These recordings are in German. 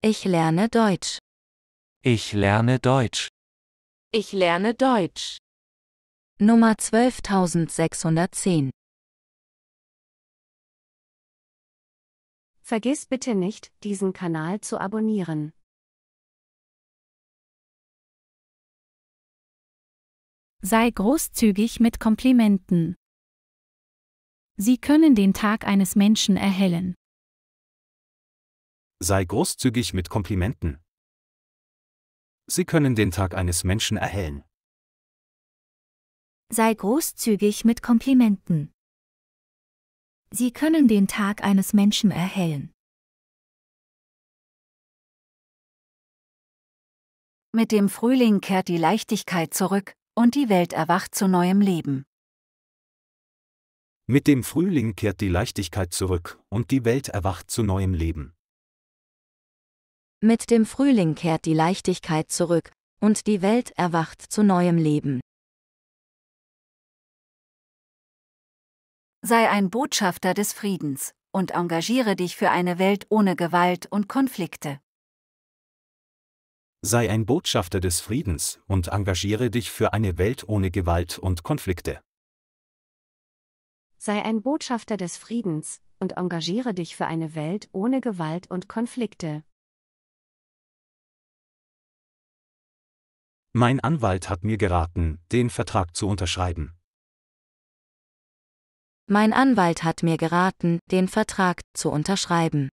Ich lerne Deutsch. Ich lerne Deutsch. Ich lerne Deutsch. Nummer 12610. Vergiss bitte nicht, diesen Kanal zu abonnieren. Sei großzügig mit Komplimenten. Sie können den Tag eines Menschen erhellen. Sei großzügig mit Komplimenten. Sie können den Tag eines Menschen erhellen. Sei großzügig mit Komplimenten. Sie können den Tag eines Menschen erhellen. Mit dem Frühling kehrt die Leichtigkeit zurück, und die Welt erwacht zu neuem Leben. Mit dem Frühling kehrt die Leichtigkeit zurück, und die Welt erwacht zu neuem Leben. Mit dem Frühling kehrt die Leichtigkeit zurück, und die Welt erwacht zu neuem Leben. Sei ein Botschafter des Friedens und engagiere dich für eine Welt ohne Gewalt und Konflikte. Sei ein Botschafter des Friedens und engagiere dich für eine Welt ohne Gewalt und Konflikte. Sei ein Botschafter des Friedens und engagiere dich für eine Welt ohne Gewalt und Konflikte. Mein Anwalt hat mir geraten, den Vertrag zu unterschreiben. Mein Anwalt hat mir geraten, den Vertrag zu unterschreiben.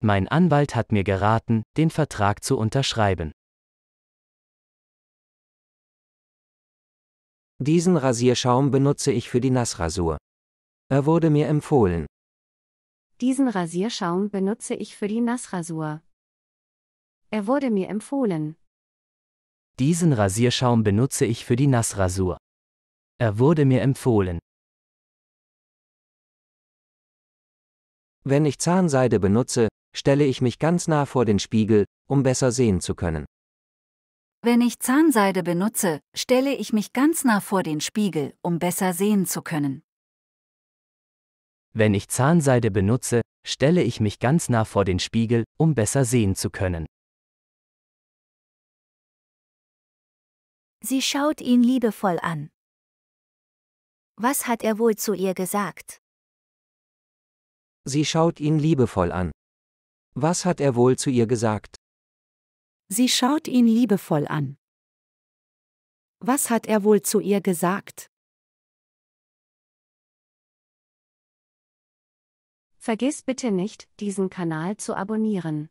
Mein Anwalt hat mir geraten, den Vertrag zu unterschreiben. Diesen Rasierschaum benutze ich für die Nassrasur. Er wurde mir empfohlen. Diesen Rasierschaum benutze ich für die Nassrasur. Er wurde mir empfohlen. Diesen Rasierschaum benutze ich für die Nassrasur. Er wurde mir empfohlen. Wenn ich Zahnseide benutze, stelle ich mich ganz nah vor den Spiegel, um besser sehen zu können. Wenn ich Zahnseide benutze, stelle ich mich ganz nah vor den Spiegel, um besser sehen zu können. Wenn ich Zahnseide benutze, stelle ich mich ganz nah vor den Spiegel, um besser sehen zu können. Sie schaut ihn liebevoll an. Was hat er wohl zu ihr gesagt? Sie schaut ihn liebevoll an. Was hat er wohl zu ihr gesagt? Sie schaut ihn liebevoll an. Was hat er wohl zu ihr gesagt? Vergiss bitte nicht, diesen Kanal zu abonnieren.